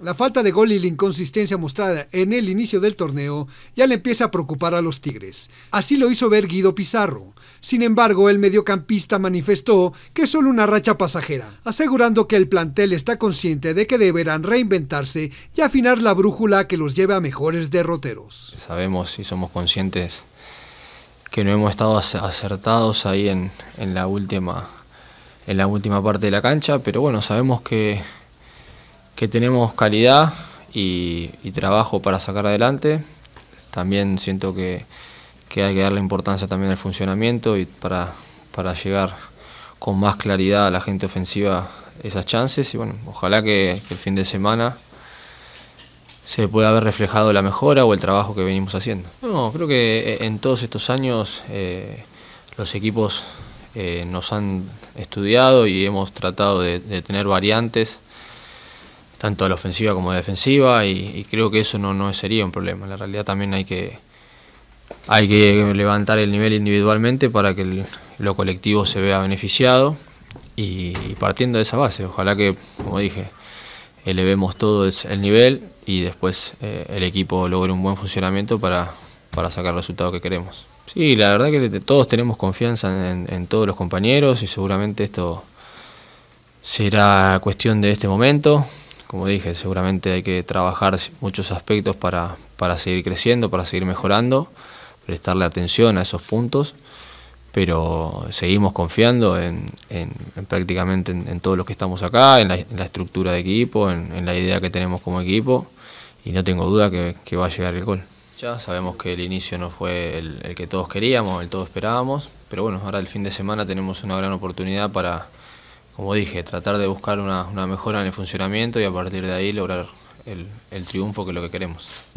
La falta de gol y la inconsistencia mostrada en el inicio del torneo ya le empieza a preocupar a los Tigres. Así lo hizo ver Guido Pizarro. Sin embargo, el mediocampista manifestó que es solo una racha pasajera, asegurando que el plantel está consciente de que deberán reinventarse y afinar la brújula que los lleve a mejores derroteros. Sabemos y somos conscientes que no hemos estado acertados ahí en, la última en la última parte de la cancha, pero bueno, sabemos que que tenemos calidad y, trabajo para sacar adelante. También siento que, hay que darle importancia también al funcionamiento y para, llegar con más claridad a la gente ofensiva esas chances. Y bueno, ojalá que, el fin de semana se pueda haber reflejado la mejora o el trabajo que venimos haciendo. No, creo que eh, en todos estos años eh, los equipos eh, nos han estudiado y hemos tratado de tener variantes tanto a la ofensiva como a la defensiva y, creo que eso no, no sería un problema. En la realidad también hay que, hay que levantar el nivel individualmente para que lo colectivo se vea beneficiado y, partiendo de esa base, ojalá que, como dije, elevemos todo el, nivel y después eh, el equipo logre un buen funcionamiento para, sacar el resultado que queremos. Sí, la verdad que todos tenemos confianza en todos los compañeros y seguramente esto será cuestión de este momento como dije, seguramente hay que trabajar muchos aspectos para, para seguir creciendo, para seguir mejorando, prestarle atención a esos puntos, pero seguimos confiando en, en, prácticamente en, todos todo lo que estamos acá, en la, estructura de equipo, en, la idea que tenemos como equipo, y no tengo duda que, va a llegar el gol. Ya sabemos que el inicio no fue el, que todos queríamos, el todo esperábamos, pero bueno, ahora el fin de semana tenemos una gran oportunidad para como dije, tratar de buscar una, mejora en el funcionamiento y a partir de ahí lograr el, el triunfo que es lo que queremos.